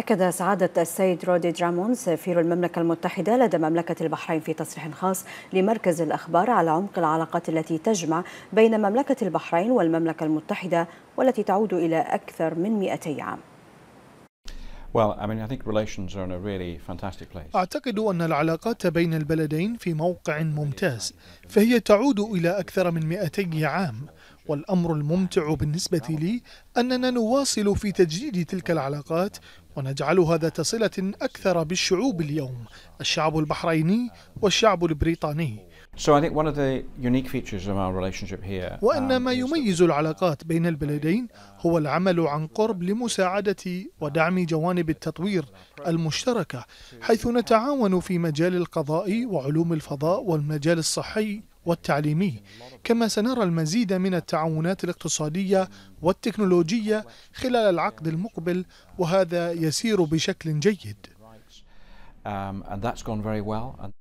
أكد سعادة السيد رودي درامون سفير المملكة المتحدة لدى مملكة البحرين في تصريح خاص لمركز الأخبار على عمق العلاقات التي تجمع بين مملكة البحرين والمملكة المتحدة والتي تعود إلى أكثر من 200 عام أعتقد أن العلاقات بين البلدين في موقع ممتاز فهي تعود إلى أكثر من 200 عام والأمر الممتع بالنسبة لي أننا نواصل في تجديد تلك العلاقات ونجعلها ذات صلة أكثر بالشعوب اليوم الشعب البحريني والشعب البريطاني وأن um, ما يميز العلاقات بين البلدين هو العمل عن قرب لمساعدة ودعم جوانب التطوير المشتركة حيث نتعاون في مجال القضاء وعلوم الفضاء والمجال الصحي والتعليمي كما سنرى المزيد من التعاونات الاقتصادية والتكنولوجية خلال العقد المقبل وهذا يسير بشكل جيد um,